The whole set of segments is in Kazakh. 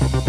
you.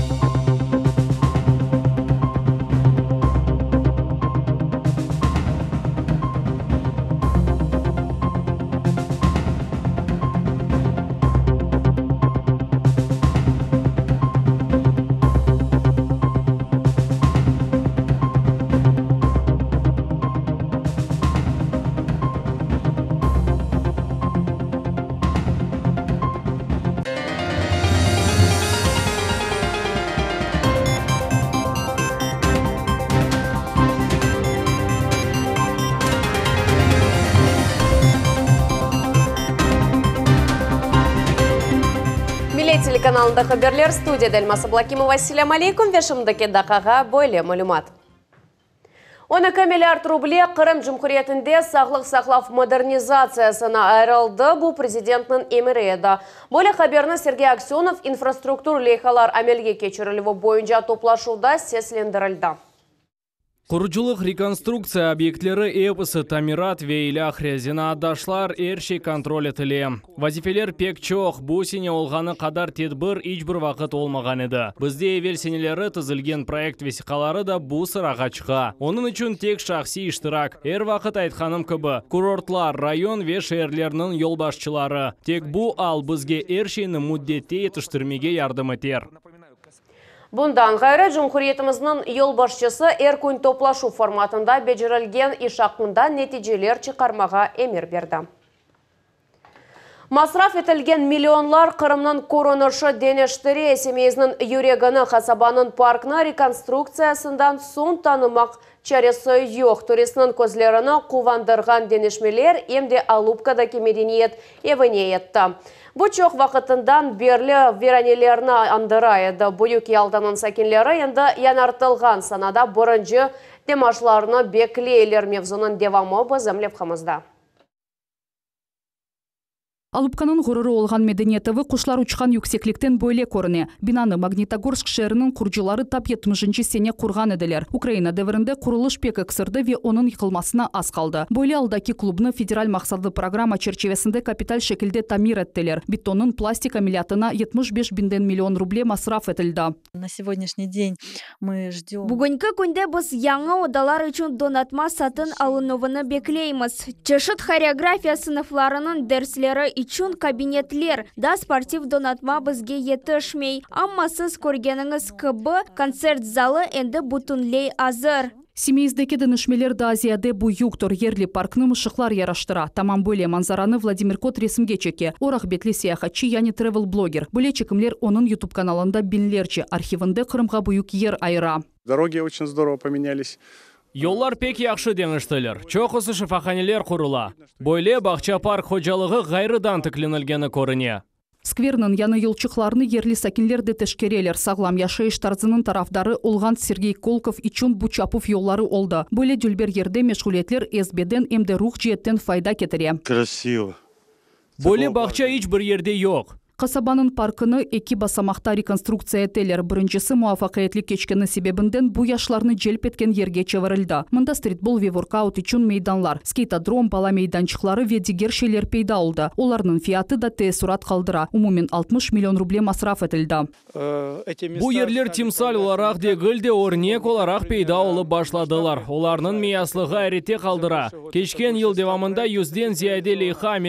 телеканалында хабарлер студия Дәлмасы Блакимова Василям Алейкум вешімдіке дақаға бойле мүлімат. 12 миллиард рубле Қырым Жүмхуретінде сақлық сақлау модернизациясына айрылды бұл президентнің эміреді. Боле хабарны Сергей Аксенов инфраструктур лейхалар әмелге кечірілі бойынша сеслендер альда. Құрыжылық реконструкция объектлері әпісі Тамират, Вейля, Резина адашлар Эрши контрол тілі. Вазифелер пек чоқ, бусине олғаны қадар тедбір ичбір вақыт олмаған еді. Бізде сенелері тізілген проект весиқалары да бұл сыраға чыға. Оның үшін тек шақси іштірак. Әр вақыт айтқаным көбі. Курортлар, район ве шерлерінің елбашчылары. Тек бу ал бізге Эршені мүддетте етіштірмеге етер. Бұндан ғайры жұмқұриетіміздің ел башшысы әркөн топлашу форматында бәджірілген ишақында нәтижелер чықармаға әмір берді. Масраф етілген миллионлар қырымның коронышы денештіре әсемезінің юрегіні қасабаның паркна реконструкциясындан соң танымақ чәресі жоқ. Туристының көзлеріні қувандырған денешмелер емде Алупкадаки мәдениет евіне етті. Бұл чоқ вақытындан берлі веранелеріні андырайды. Бұйық ялданын сәкенлері енді янартылған санада бұрынжы демашларыны беклейлер мевзуның девамы бұзымлеп қамызда алыпканын горору болгон медениетови кушлар учкан юксекликтен бойле орне бинаны магнитогорск шээринин куржулары тап жетимишинчи сене курган эделер украина девиринде курулуш бек ве онун аз калды бойле алдаки клубны федераль максатлуу программа чечевесинде капиталь шекилде тамир эттилер бетондун пластик аммилиятына жетимиш беш бинден миллион рубле масраф этилди на сегодняшний день мы ждем бүгүнкү күндө биз яңы одалар үчүн донатма сатын алынууну бекилейбиз чышыт хореография сыныфларынын дерслери үчүн кабинетлер да спортив донатма бізге етішмей аммасыз көргеніңіз кб концерт залы енді бүтүнлей азыр Семейіздеке дінішмелер да Азияде бұ юктор ерлі паркным ұшықлар яраштыра. Тамам бөле манзараны Владимир Кот ресімге чеке. Орақ бетлі саяхатчы яны тревел-блогер. Бөле чекімлер оның YouTube каналында бинлерчі. архивынды Қырымға бұйық ер айра. Дороги очень здорово поменялись пек яқшы yaxşı Чоқ Çoxusu фаханелер құрыла. Бойле бақча парк қожалығы ғайрыдан tiklanilgani көріне. Скверның яны елчықларыны ерлі сәкінлерді тәшкерелер сағлам яшы тарзының тарафдары Олған Сергей Колков ічін бұчапуф еллары олды. Бөле дүлбер ерде мешғулетлер әзбеден ден әмді рух жиеттен файда кетіре. Бөле бақча іч бір ерде йоқ. Қасабаның паркыны екі басамақта реконструкция әтелер, Біріншісі муваффакиятлик кешкені себебінден бұй желпеткен желп эткен Мұнда чеварылды. Мұнда стритбол веворкаут воркаут үчүн мейданлар скейтадром, бала мейданчықлары, ве шелер шелер пейда олды. Оларының фиаты да сұрат қалдыра. умумен 60 миллион рублем масраф әтілді. Бұй ерлер тимсал оларақ дегілде орнек оларақ пейда башладылар қалдыра Кешкен жыл девамында зияде лейха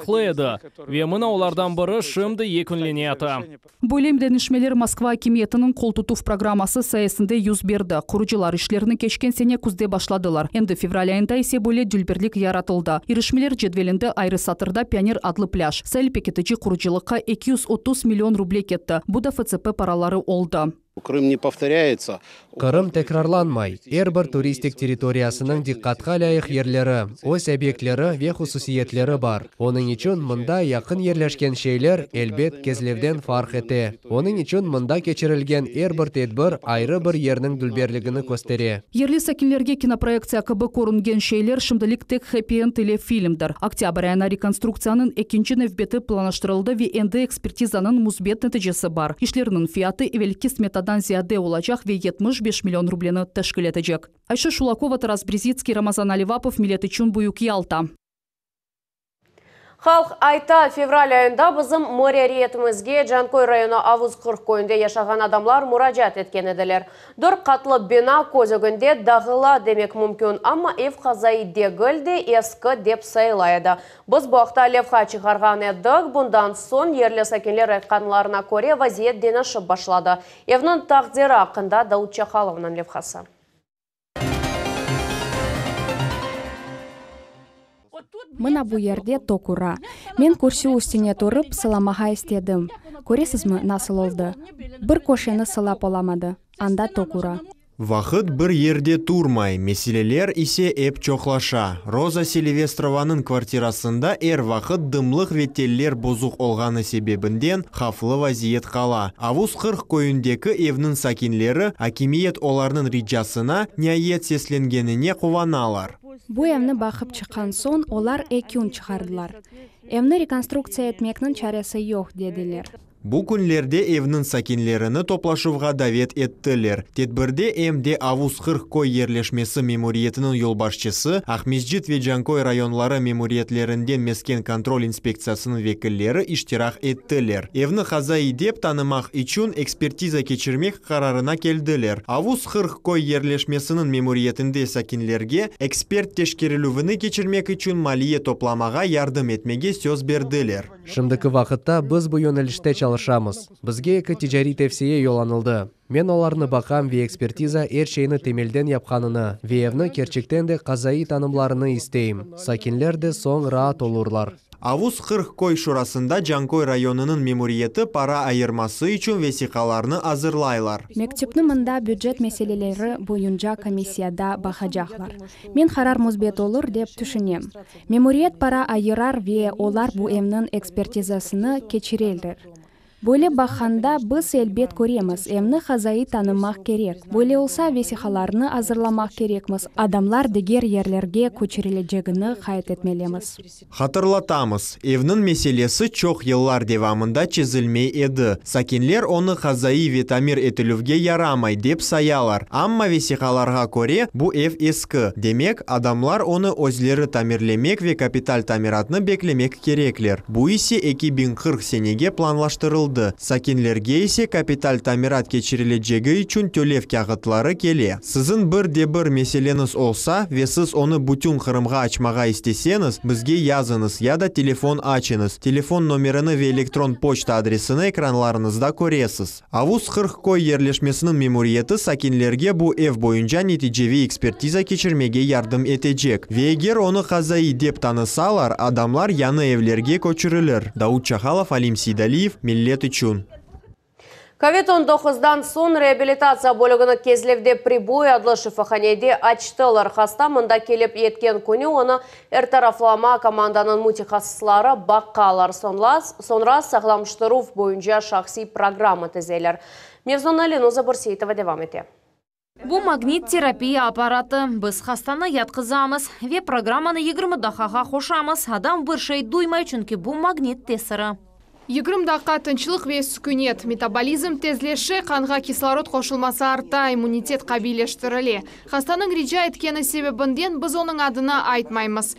арқылы еді мына олардан бұры шымды екінленеді бұл москва акимиетинин қолтутуф программасы саясында юз берді куручулар ишлерини кешкен сене күзде башладылар энди февраль айында есе бөле дүлбірлік яратылды иришмелер жедвелінді айры сатырда пионер адлы пляж сел пикетичи 230 230 миллион рублей кетті, Бұда да фцп паралары олды Крым не повторяется. Крым текрарланмай. Эрбір туристик территориясының диққатқа лайық ерлері, ос объектлері ве хусусиетлері бар. Оның үшін мында яқын ерләшкен шейлер әлбет кезлевден фарқ ете. Оның үшін мында кечірілген әрбір тедбір айры бір ернің дүлберлігіні көстере. Ерлі сәкілерге кинопроекция кыбы көрінген шейлер шымдылік тек хэппи-энд или фильмдір. Октябрь айына реконструкцияның екінші нәвбеті планаштырылды ве энді экспертизаның мұзбет нәтижесі бар. Ишлерінің фиаты великке смета миллиардадан зияде olacak ve 75 milyon rublini teşkil edecek. Ayşe Şulakova, Тарас Ramazan Alivapov, Millet Халқ айта февраль айында море мөрияриетімізге Жанкой районы Авуз көйінде яшаған адамлар мұражат еткен еділер. Дұр қатлы бина көзігінде дағыла демек мүмкін, амма ев қазай дегілді ескі деп сайлайды. Бұз бұақта левға чығарған едік, бұндан сон ерлі сәкенлер айтқанларына көре вазиет дені шып башлады. Евнің тақдері ақында Дауд Чахаловның левхасы. мына бу ерде токура мен көрші үстіне тұрып сыламаға істедім Көресіз көресізме насыл олды бір көшені сылап оламады анда токура вахыт бір ерде турмай, меселелер исе әп чоқлаша. Роза Селивестрованың квартирасында әр вахыт дымлық веттелер бозуқ олғаны себебінден хафлы вазиет қала. Авус 40 көйіндекі евнің сакинлері акимиет оларның риджасына нәйет сесленгеніне қуаналар. Бұ әмні бақып чыққан сон олар әкюн чығардылар. Әмні реконструкция етмекнің чарасы йоқ деділер. Бұл күнлерде евнің сакинлеріні топлашуға давет еттілер. Тетбірде әмде Авус Қырқкой ерлешмесі мемориетінің елбашчысы Ахмезжит Веджанкой районлары мемуриетлерінден мескен контрол инспекциясының векілері іштирақ еттілер. Әвіні қазай деп танымақ үчін экспертиза кечірмек қарарына келділер. Авус Қырқкой ерлешмесінің мемориетінде сакинлерге эксперт тешкерілуіні кечірмек үшін малие топламаға ярдым етмеге сөз берділер. вақытта біз бұл Бізге бізге екі тижари тевсие мен оларны бақам ве экспертиза эр шейні темелден ве веевни керчектен де казаи танымларыны истейм сакинлер де соң раат олурлар Авуз көй шурасында Жанкой районының мемориеті пара айырмасы үшін весикаларны азырлайлар. Мектепні мында бюджет меселелері бойынша комиссияда бахажаклар. Мен харар мұзбет олыр деп түшінем. Мемориет пара айырар ве олар бу экспертизасыны кечірелдір. Бөле баққанда біз әлбет көреміз, эмні қазайы танымақ керек. Бөле олса весихаларны азырламақ керекміз. Адамлар дегер ерлерге көчірілежегіні қайт етмелеміз. Хатырлатамыз, Әвнің меселесі чоқ еллар девамында чезілмей еді. Сакенлер оны қазайы витамир етілуге ярамай деп саялар. Амма весихаларға көре бұ эв ескі. Демек, адамлар оны өзлері тамирлемек ве капитал беклемек кереклер. исе 2040 сенеге планлаштырылды кылды сакенлерге есе капитал тамират жегі үчүн төлев кағытлары келе Сызын бір де бір меселеніз олса весіз оны аны бүтүн ачмаға ачмага бізге бизге яда телефон ачыныз. телефон номеріні ве электрон почта адресіні экранларыңызда көресіз. авуз кырккой ерлешмесінің мемориеті сакенлерге бұ әв бойынжа нетижеви экспертиза кечирмеге ярдым этежек Вегер оны аны деп танысалар адамлар яны эвлерге көчүрүлөр чахалов милли Тычун. Ковид-19-дан соң реабилитация бөлігіні кезлевде прибой адлы шифаханеде ачтыл Хаста мұнда келіп еткен көне оны әртарафлама команданың мутихасыслары баққалар. Сонра сағламштыруф бойынша шақси программа тізелер. Мевзона Ленуза Бурсейтова девам ете. Бу магнит терапия аппараты. Біз хастаны ятқызамыз. Ве программаны 20 дахаға қошамыз. Адам бір шей дуймай, чүнкі бұл магнит тесірі. 20 дақа тынчылық ве сүкінет. метаболизм тезлеші, қанға кислород қошылмасы арта иммунитет қабилештіріле хастаның рижа әткені себебінден біз оның адына айтмаймыз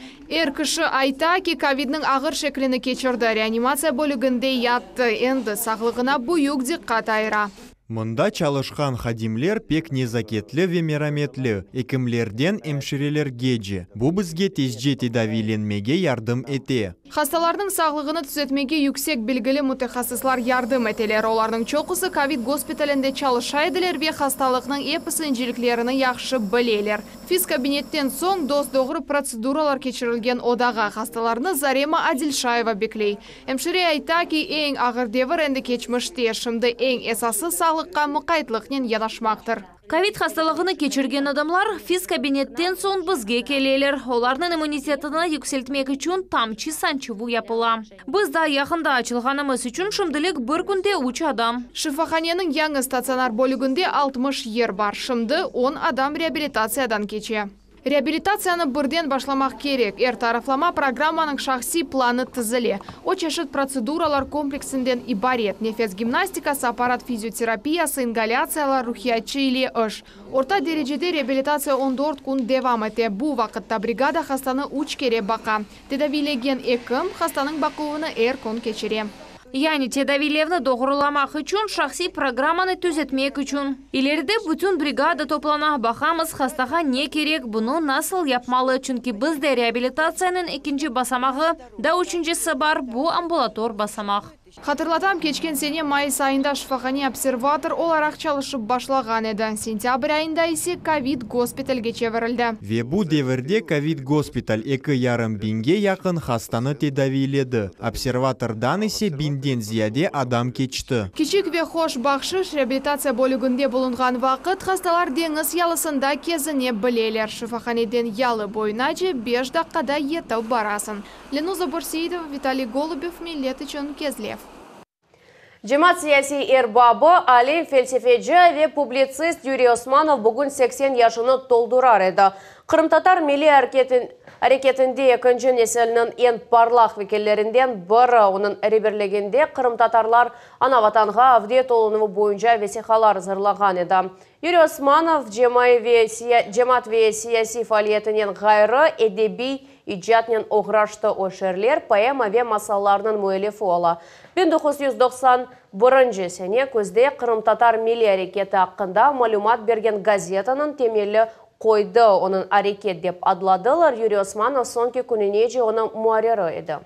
айта, ке ковидның ағыр шекліні кечірді реанимация бөлігінде ятты енді сағылығына бұйық дек қатайыра. Мұнда чалышқан хадимлер пек незакетлі ве екімлерден экимлерден геджі. же бу бизге тез давиленмеге ярдым әте. Қасталардың сағылығыны түзетмеге үксек білгілі мутахассислар ярдым әтелер. Оларның чоқысы ковид госпиталінде чалышайдылер ве хасталыктын эписинжиликлерин яқшы білелер кабинеттен соң дос доғыр процедуралар кечірілген одаға қасталарыны зарема адилшаева беклей Әмшіре айтаки эң ең ағырдевір әнді кечмішті ешімді эң әсасы салыққа мұқайтлықнен янашмақтыр ковид қасталығыны кечірген адамлар физ кабинеттен соң бізге келелер оларның иммунитетини юкселтмек үчүн тамчы япыла. япыла. Bizda яқында ачылғанымыз үшін шымділік бір күнде 3 адам. яңы яңы стационар bölügünde 60 ер бар, шымды 10 адам реабилитациядан кече реабилитацияны бірден башламақ керек эр тарафлама программаның шахси планы тізіле о процедуралар комплексінден ибарет нефес гимнастикасы аппарат физиотерапиясы ингаляциялар рухиячы или ыш орта дәрежеде реабилитация 14 күн девам әте. бу вақытта бригада хастаны 3 кере бақа. тедавилеген екім хастаның бақылуыны әр кон кечерем. Яни тедавилевны доғырыламақ үчін шақси программаны түзетмек үчін. Илерде бүтін бригада топлана, бақамыз қастаға не керек, бұны насыл япмалы, чүнкі бізді реабилитацияның екінші басамағы да үшінші бар, бұ амбулатор басамақ. Хатырлатам, кечкен сене майыс айында шифахани обсерватор олар ақчалышып башлаған еді. Сентябрь айында есе ковид госпитальге чевірілді. Вебу деверде ковид госпиталь екі ярым бинге яқын хастаны тедавиледі. Обсерватордан есе бинден зияде адам кечті. Кечік ве хош бақшыш реабилитация бөлігінде болынған вақыт хасталар деніз ялысында кезіне білелер. Шифаханеден ялы бойына же 5 даққада етіп барасын. Ленуза Виталий Голубев, Жемат сияси эрбабы Али фельсефеджі ве публицист Юрий Османов бүгін 80 яшыны толдырар еді. Қырымтатар милли әрекетінде екінші несілінің ең парлақ векелерінден бірі оның әреберлегенде қырымтатарлар ана ватанға авдет олынымы бойынша весехалар зырлаған еді. Юрий Османов жемат ве сияси фалиетінен ғайры әдеби ижатнен ограшты ошерлер поэма ве масалларынын муэлифи ола. 1991 сене көзде татар мили әрекеті аққында малюмат берген газетанын темелі қойды оның әрекет деп адладылар Юрий Османов соңки күніне же оның муарері еді.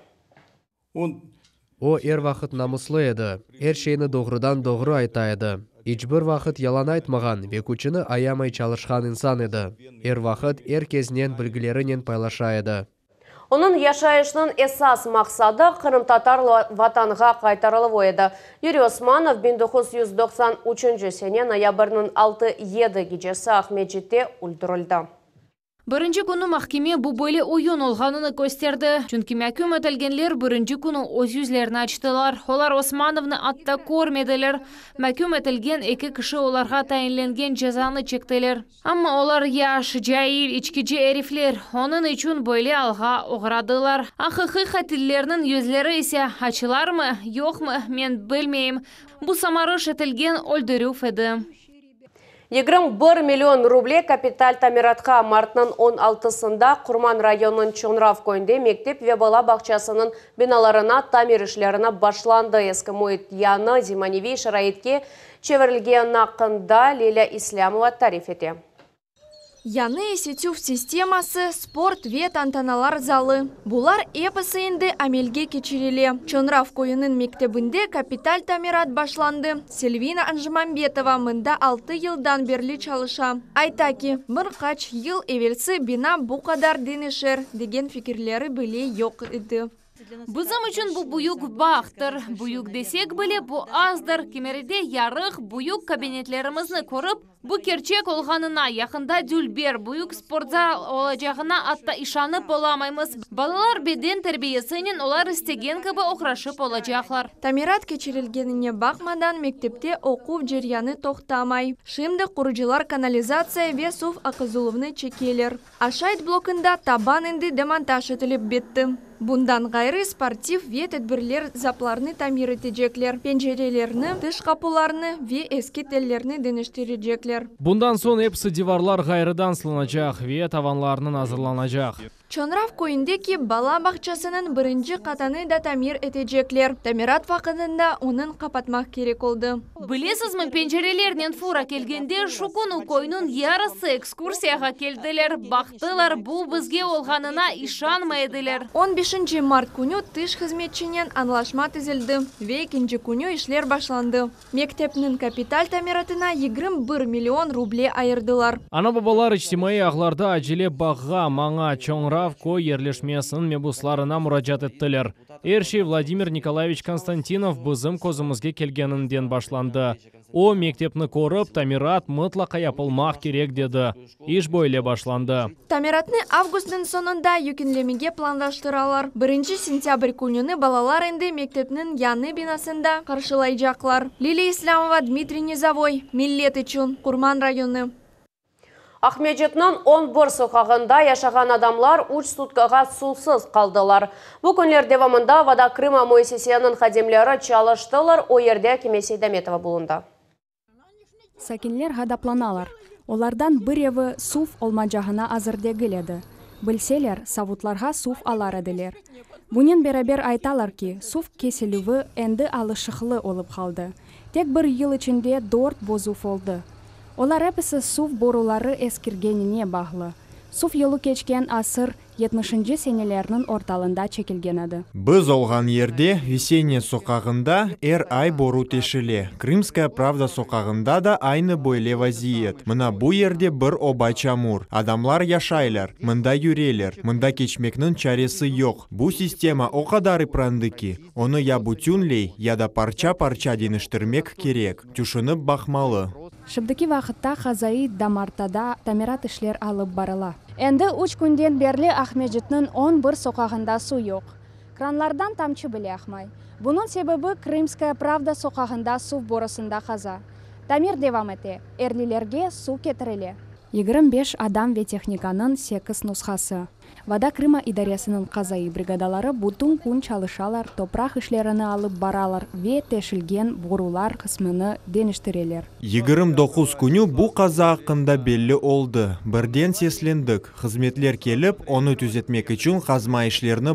О, әр вақыт намыслы еді, әр шейіні доғырдан доғыр айта еді. Ичбір вақыт ялан айтмаган аямай чалышқан инсан еді. Ер вақыт эр кезинен билгилеринен пайлаша эди Оның яшайышының эсас мақсады қырым татар ватанға қайтарылып еді. Юрий Османов 1993 сене аябырның 6-7 кежесі Ахмеджетте үлдірілді. Бірінші күні мақкиме бұл бөлі ойын олғаныны көстерді. Чүнкі мәкім өтілгенлер бірінші күні өз үзлерін ачтылар. Олар Османовны атта көрмеділер. Мәкім өтілген екі күші оларға тайынленген жазаны чектелер. Амма олар яш, жайыр, ичкіжі әрифлер. Оның үшін бөлі алға оғырадылар. Ақықы қатиллерінің өзлері ісе ачылар мы, жоқ мы, мен білмейм. Бұ самарыш өтілген өлдіру феді бір миллион рубле капитал тамиратқа мартның 16-сында Құрман районын Чонрав көнде мектеп вебала бақчасының биналарына тамир ішлеріне башланды. Ескі мұйт яны Зиманеви шараетке чеверлген нақында Леля Ислямова тарифеті. Яны сетюф системасы спорт вет антаналар залы. Булар эпосы инды амельге кечереле. Чонрав койынын мектебінде капиталь тамират башланды. Сельвина Анжимамбетова мында алты елдан берлі чалыша. Айтаки, бір қач ел эвельсы бина бұқадар денешер деген фикерлері біле йоқ еді. Бұзым үшін бұл бұйық бақтыр. Бұйық десек білі, бұ аздыр Кемерде ярық бұйық кабинетлерімізні көріп, бұ керчек олғанына, яқында дүлбер бұйық спортзал олажағына атта ишанып боламаймыз. балалар беден тербиясинен олар істеген көбі оқрашып олажаклар тамират кечерілгеніне бақмадан мектепте оқу жерияны тоқтамай. Шымды құрыжылар канализация ве сув чекелер ашайт блокында табан демонтаж беттім. Бұндан ғайры спортив ве тәдбірлер запларны тамирітеджеклер, пенжерелеріні, тыш қапыларыны ве әске дініштері жеклер. Бұндан соң эпсі диварлар ғайрыдан сылынажақ, ве таванларының азырланажақ чоңрав куйиндеги бала бакчасынын биринчи катаны да тамир этежеклер тамират вақынында оның қапатмақ керек Білесіз билесизби пенжерелеринен фура келгенде шукун укойнун ярысы экскурсияға келділер бактылар бұл бізге болгонуна ишанмайдылар он бешинчи март күні тыш кызметчинен аңлашма түзілді ве күні ішлер башланды мектептин капиталь тамиратына 21 миллион рубле айырдылар ана бабалар ақларда агларда ажеле маңа чоңра Равко ерлешмесін мебусларына мұражат еттілер. Владимир Николаевич Константинов бұзым козымызге келгенінден башланды. О, мектепні көріп, Тамират мұтлақа япылмақ керек деді. Иш бойле башланды. Тамиратны августның сонында юкінлемеге пландаштыралар. Бірінші сентябрь күніні балалар енді мектепнің яны бинасында қаршылай жақлар. Лили Исламова, Дмитрий Низовой, Миллет Ичун, Курман районы. Ахмеджетнің 11 соқағында яшаған адамлар 3 суткаға сұлсыз қалдылар. Бұл күнлер девамында Вада Крыма Моисесияның қадемлері чалыштылар, ойерде кемесей дәметова бұлында. Сәкінлер ғадапланалар. Олардан бір еві суф олмаджағына азырде келеді. Білселер, савутларға суф алар әділер. Бұнен берабер айталар ки, суф кеселуі әнді алышықлы олып қалды. Тек бір ел ішінде дорт бозу фолды. Олар әпісі суф борулары әскергеніне бағлы. Суф елу кечкен асыр 70-ші сенелерінің орталында чекілген әді. Біз олған ерде весенне соқағында әр ай бору тешіле. Крымская правда соқағында да айны бойле вазиет. Мына бұ ерде бір оба чамур. Адамлар яшайлар, мында юрелер, мында кечмекнің чаресі йоқ. Бұ система оқадары прандыки. Оны я бутюнлей, яда парча-парча деніштірмек керек. Түшініп бақмалы шыбдыки вақытта қазайы Дамартада тамират ишлер алып барыла энди үч күндөн берли ахмежиттин он бир сокагында суу жок кранлардан тамчы беле акмай Бұның себеби крымская правда сокагында суу борысында каза тамир девам эте эрлилерге суу кетірілі. yigirma беш адам ветехниканын техниканың sekiz Вада крыма идариясынын казаи бригадалары бутун күн чалышалар топурак ишлерин алып баралар ве тешилген бурулар кысмыны деніштірелер. жыйырма докуз күнү бул каза акында белли болду бирден сеслендик келіп, келип аны түзөтмөк үчүн казма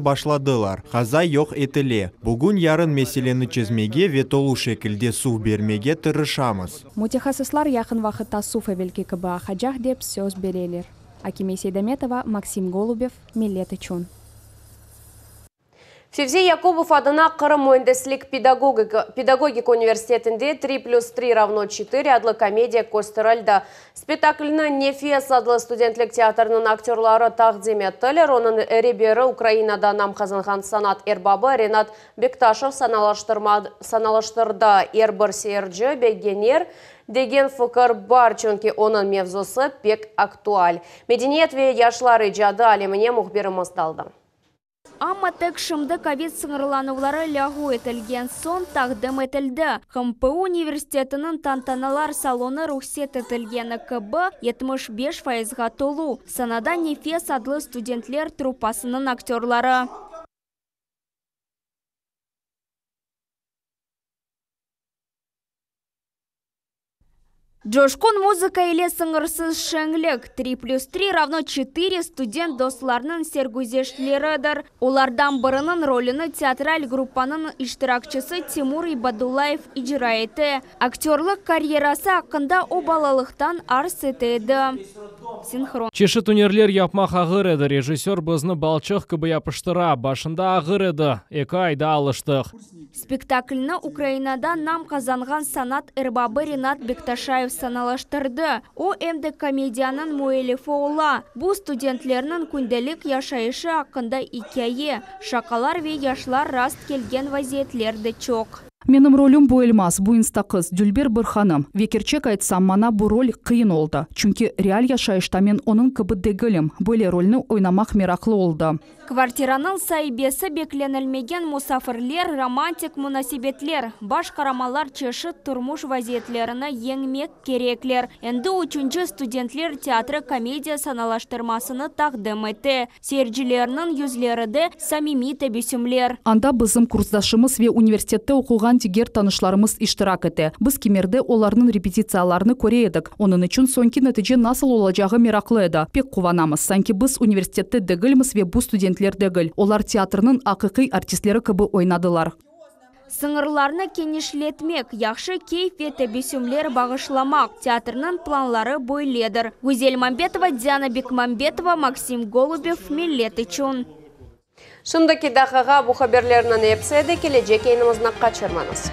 башладылар каза жок етіле. бүгүн ярын меселені чезмеге ветолуу шекілде су бермеге тырышабыз мутехасыслар жакын убакытта суф эвелки кба деп сөз берелер Акиме Сейдаметова, Максим Голубев, Милет Чун. Февзей Якубов адына Қырым өндеслік педагогик университетінде 3 плюс 3 равно 4 адлы комедия Костеральда. Спектакліні Нефес адлы студентлік театрының актерлары тақдем еттілер, оның ребері Украинада нам қазынған санат Эрбабы Ренат Бекташев саналаштырды. Эрбір Сержі Бегенер деген фықыр бар чөнки оның мевзусы пек актуаль Мединет ве яшлары жады әлеміне мұхбиріміз далды Амма тек шымды ковид лягу етілген сон тағдым әтілді. ХМПУ университетінің тантаналар салоны рухсет етілгені КБ 75 фаезға толу. Санада Нефес адлы студентлер трупасының актерлары. Джошкун музыка или сыңырсыз шенглек. 3 плюс 3 равно 4 студент достларының сергузешлерідір. Олардан бірінің роліні театраль группаның иштиракчысы Тимур Ибадулаев ижра актерлық Актерлік карьерасы ақында обалалықтан арс етеді. Синхрон. Чеші тунерлер япмақ ағыр еді. Режиссер бызны балчық кібі япыштыра. Башында ағыр еді. Екі айда алыштық. Спектакліні Украинада нам қазанған санат Эрбабы Ренат Бекташаев саналаштырды. О әмді комедияның муэлифі фоула. Бұл студентлерінің күнделік яшайышы ақында икәйе. Шақалар ве яшлар раст келген вазиетлерді чоқ менің ролім эльмас буинста қыз дюльбер бырханым векерчек айтсам мана бу роль қиын олду чүнки реалия мен оның күбі дегілім. Бөлі рольні ойнамақ мераклы олды. Квартираның сайбесі бекленілмеген мұсафырлер, романтик мұнасибетлер баш қарамалар чеші тұрмуш вазиетлеріні еңмек кереклер Әнді үчүнчү студентлер театры комедия саналаштырмасыны тагдым этти юзлері де самими тебүсүмлер анда біздің курсдашыбыз ве университетте антигер тигер танышыларыбыз иштирак эте біз кемерді олардын репетицияларыны көре едік онун үчүн соңки нәтиже насыл олажагы мераклы еді. Пек кубанабыз санки біз университетте дегилбиз ве бу студенттер дегил олар театрдын акыкый артистлері кыбы ойнадылар сыңырларына кеңешілетмек яқшы кейф ве бесімлер бағышламақ театрның планлары бойледір гузель мамбетова диана бекмамбетова максим голубев миллет үчүн Шындыки дақыға бұқаберлерінің епседі келеджек айнымызына қачырманыз.